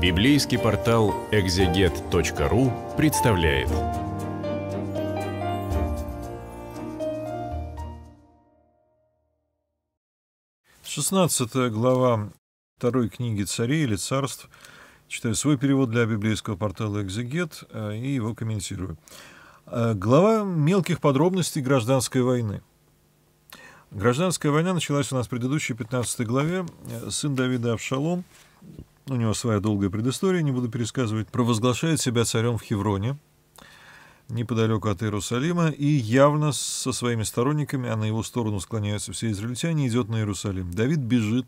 Библейский портал экзегет.ру представляет. Шестнадцатая глава второй книги царей или царств. Читаю свой перевод для библейского портала «Экзегет» э, и его комментирую. Э, глава мелких подробностей гражданской войны – Гражданская война началась у нас в предыдущей 15 главе. Э, сын Давида Авшалом у него своя долгая предыстория, не буду пересказывать, провозглашает себя царем в Хевроне, неподалеку от Иерусалима, и явно со своими сторонниками, а на его сторону склоняются все израильтяне, идет на Иерусалим. Давид бежит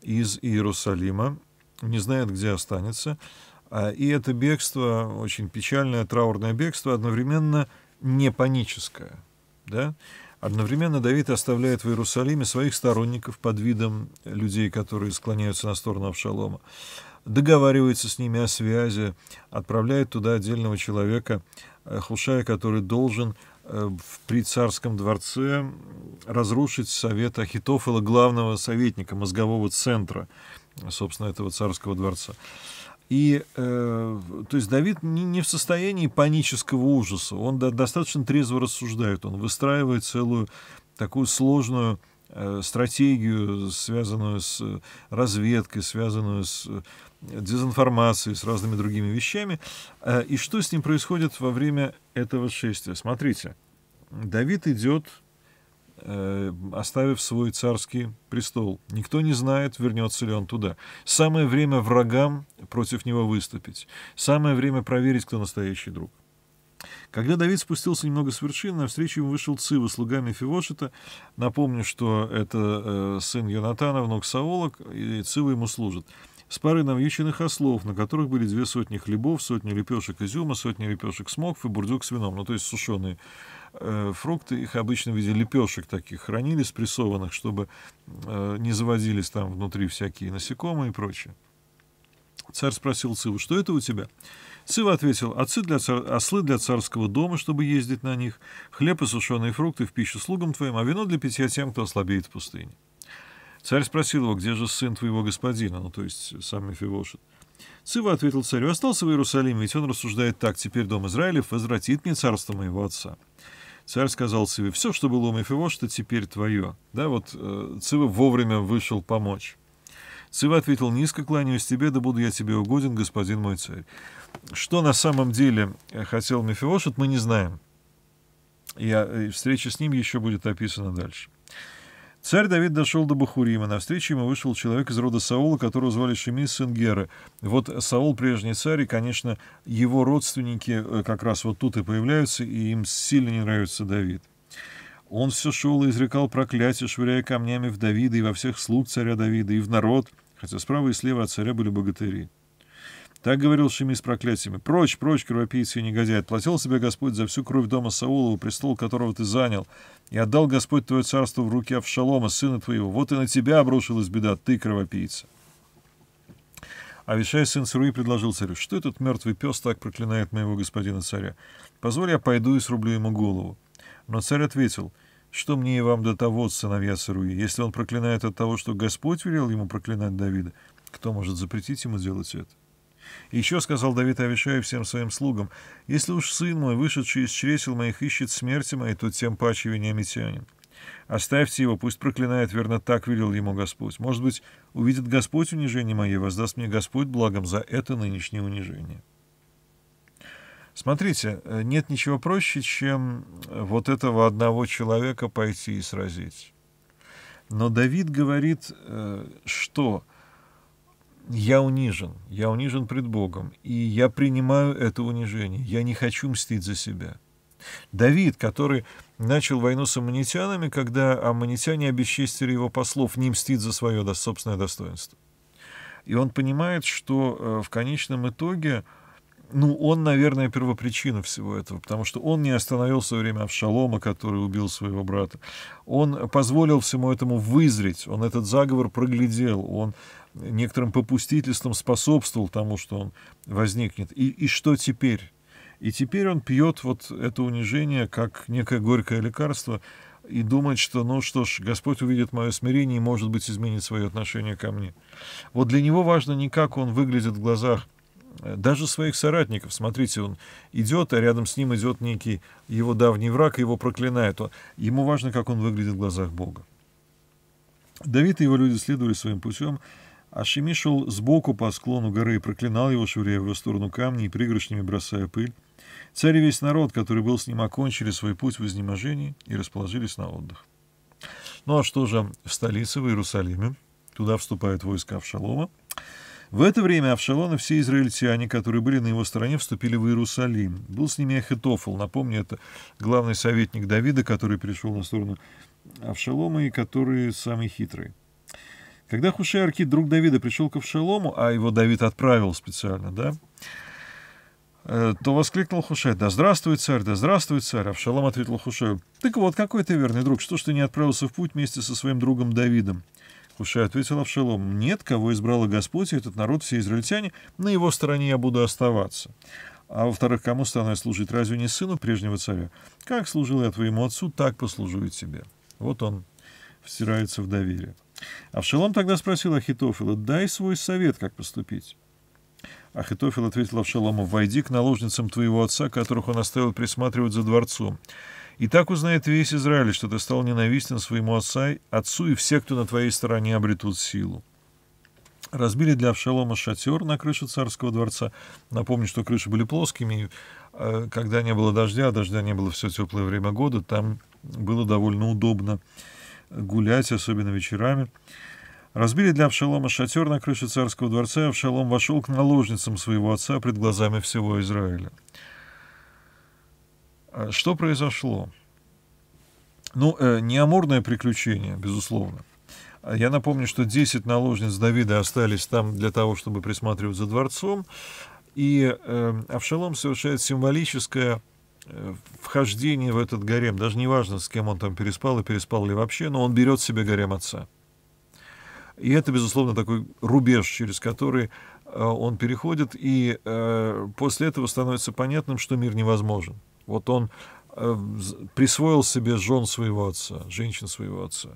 из Иерусалима, не знает, где останется, а, и это бегство, очень печальное, траурное бегство, одновременно не паническое, да, Одновременно Давид оставляет в Иерусалиме своих сторонников под видом людей, которые склоняются на сторону Авшалома, договаривается с ними о связи, отправляет туда отдельного человека, э, Хушая, который должен э, при царском дворце разрушить совет Ахитофела, главного советника мозгового центра, собственно, этого царского дворца. И, э, то есть, Давид не, не в состоянии панического ужаса. Он до, достаточно трезво рассуждает. Он выстраивает целую такую сложную э, стратегию, связанную с э, разведкой, связанную с э, дезинформацией, с разными другими вещами. Э, и что с ним происходит во время этого шествия? Смотрите, Давид идет Э, оставив свой царский престол. Никто не знает, вернется ли он туда. Самое время врагам против него выступить. Самое время проверить, кто настоящий друг. Когда Давид спустился немного с вершины, навстречу ему вышел Цива, слуга Мефивошета. Напомню, что это э, сын Йонатана, внук Саола, и Цива ему служит. С парой навьюченных ослов, на которых были две сотни хлебов, сотни лепешек изюма, сотни лепешек смоков и бурдюк с вином, ну то есть сушеные Э, фрукты, их обычно в виде лепешек таких хранили, спрессованных, чтобы э, не заводились там внутри всякие насекомые и прочее. Царь спросил Циву, что это у тебя? Цива ответил, отцы для цар... ослы для царского дома, чтобы ездить на них, хлеб и сушеные фрукты в пищу слугам твоим, а вино для питья тем, кто ослабеет в пустыне. Царь спросил его, где же сын твоего господина, ну, то есть э, сам Мефивошет. Цива ответил царю, остался в Иерусалиме, ведь он рассуждает так, теперь дом Израилев возвратит мне царство моего отца. Царь сказал Циве, все, что было у Мефивошта, теперь твое. Да, вот э, Цива вовремя вышел помочь. Цива ответил, низко кланяюсь тебе, да буду я тебе угоден, господин мой царь. Что на самом деле э, хотел Мефивошет, мы не знаем. Я э, встреча с ним еще будет описана дальше. Царь Давид дошел до Бахурима. встрече ему вышел человек из рода Саула, которого звали Шеми, сын Геры. Вот Саул, прежний царь, и, конечно, его родственники э, как раз вот тут и появляются, и им сильно не нравится Давид. Он все шел и изрекал проклятие, швыряя камнями в Давида и во всех слуг царя Давида, и в народ, хотя справа и слева от царя были богатыри. Так говорил Шими с проклятиями. «Прочь, прочь, кровопийцы и негодяй! Платил себе Господь за всю кровь дома Саулова, престол которого ты занял, и отдал Господь твое царство в руки Авшалома, сына твоего. Вот и на тебя обрушилась беда, ты кровопийца!» Авишай, сын Сыруи, предложил царю, «Что этот мертвый пес так проклинает моего господина царя? Позволь, я пойду и срублю ему голову». Но царь ответил, «Что мне и вам до того, сыновья Сыруи, если он проклинает от того, что Господь велел ему проклинать Давида, кто может запретить ему делать это?» Еще сказал Давид Авишаев всем своим слугам, «Если уж сын мой, вышедший из чресел моих, ищет смерти моей, то тем паче вениамитянин. Оставьте его, пусть проклинает, верно, так велел ему Господь. Может быть, увидит Господь унижение мое, воздаст мне Господь благом за это нынешнее унижение». Смотрите, э, нет ничего проще, чем э, вот этого одного человека пойти и сразить. Но Давид говорит, э, что я унижен, я унижен пред Богом, и я принимаю это унижение, я не хочу мстить за себя. Давид, который начал войну с аммонитянами, когда аммонитяне обесчестили его послов, не мстит за свое собственное достоинство. И он понимает, что э, в конечном итоге, ну, он, наверное, первопричина всего этого, потому что он не остановил в свое время Авшалома, который убил своего брата. Он позволил всему этому вызреть, он этот заговор проглядел, он некоторым попустительством способствовал тому, что он возникнет. И, и что теперь? И теперь он пьет вот это унижение как некое горькое лекарство и думает, что, ну что ж, Господь увидит мое смирение и, может быть, изменит свое отношение ко мне. Вот для него важно не как он выглядит в глазах э, даже своих соратников. Смотрите, он идет, а рядом с ним идет некий его давний враг, и его проклинает. Ему важно, как он выглядит в глазах Бога. Давид и его люди следовали своим путем, а шел сбоку по склону горы и проклинал его, швыряя в его сторону камни и пригоршнями бросая пыль. Царь и весь народ, который был с ним, окончили свой путь в изнеможении и расположились на отдых. Ну а что же в столице, в Иерусалиме? Туда вступают войска Авшалома. В это время Авшалон и все израильтяне, которые были на его стороне, вступили в Иерусалим. Был с ними Ахитофл, напомню, это главный советник Давида, который перешел на сторону Авшалома и который самый хитрый. Когда Хушей Аркид, друг Давида, пришел к Авшалому, а его Давид отправил специально, да, э, то воскликнул Хушей, «Да здравствуй, царь, да здравствуй, царь!» Авшалом ответил Хушею, «Так вот, какой ты верный друг, что ж ты не отправился в путь вместе со своим другом Давидом?» Хушей ответил Авшалом, «Нет, кого избрала Господь, и этот народ, все израильтяне, на его стороне я буду оставаться. А во-вторых, кому стану я служить, разве не сыну прежнего царя? Как служил я твоему отцу, так послужу и тебе». Вот он втирается в доверие. Авшалом тогда спросил Ахитофила: «Дай свой совет, как поступить». Ахитофил ответил Авшалому, «Войди к наложницам твоего отца, которых он оставил присматривать за дворцом. И так узнает весь Израиль, что ты стал ненавистен своему отца, отцу и все, кто на твоей стороне, обретут силу». Разбили для Авшалома шатер на крыше царского дворца. Напомню, что крыши были плоскими, и э, когда не было дождя, а дождя не было все теплое время года, там было довольно удобно гулять, особенно вечерами. Разбили для Авшалома шатер на крыше царского дворца, и Авшалом вошел к наложницам своего отца пред глазами всего Израиля. А что произошло? Ну, э, не амурное приключение, безусловно. Я напомню, что 10 наложниц Давида остались там для того, чтобы присматривать за дворцом. И э, Авшалом совершает символическое Э, вхождение в этот гарем, даже не важно, с кем он там переспал и переспал ли вообще, но он берет себе гарем отца. И это, безусловно, такой рубеж, через который э, он переходит, и э, после этого становится понятным, что мир невозможен. Вот он присвоил себе жен своего отца, женщин своего отца.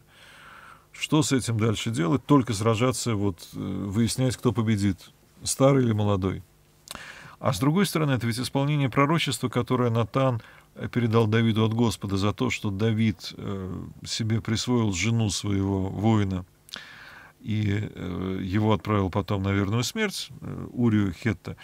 Что с этим дальше делать? Только сражаться, вот, выяснять, кто победит, старый или молодой. А с другой стороны, это ведь исполнение пророчества, которое Натан э, передал Давиду от Господа за то, что Давид э, себе присвоил жену своего воина и э, его отправил потом на верную смерть, Урию Хетта.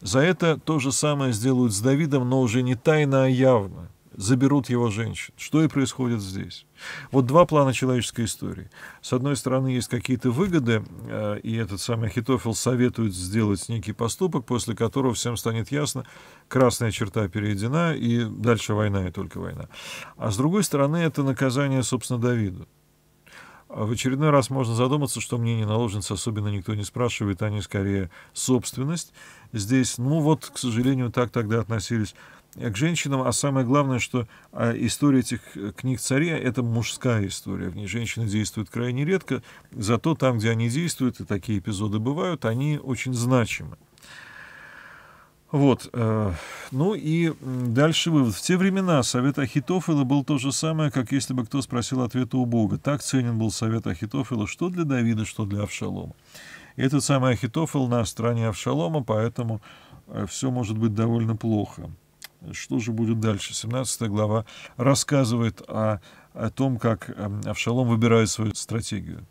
За это то же самое сделают с Давидом, но уже не тайно, а явно заберут его женщин. Что и происходит здесь. Вот два плана человеческой истории. С одной стороны, есть какие-то выгоды, э, и этот самый Ахитофел советует сделать некий поступок, после которого всем станет ясно, красная черта перейдена, и дальше война, и только война. А с другой стороны, это наказание, собственно, Давиду. А в очередной раз можно задуматься, что мнение наложниц особенно никто не спрашивает, они скорее собственность. Здесь, ну вот, к сожалению, так тогда относились Э, к женщинам, а самое главное, что а, история этих э, книг царя — это мужская история. В ней женщины действуют крайне редко, зато там, где они действуют, и такие эпизоды бывают, они очень значимы. Вот. Э, ну и дальше вывод. В те времена совет Ахитофела был то же самое, как если бы кто спросил ответа у Бога. Так ценен был совет Ахитофела что для Давида, что для Авшалома. этот самый Ахитофил на стороне Авшалома, поэтому все может быть довольно плохо что же будет дальше. 17 глава рассказывает о, о том, как эм, Авшалом выбирает свою стратегию.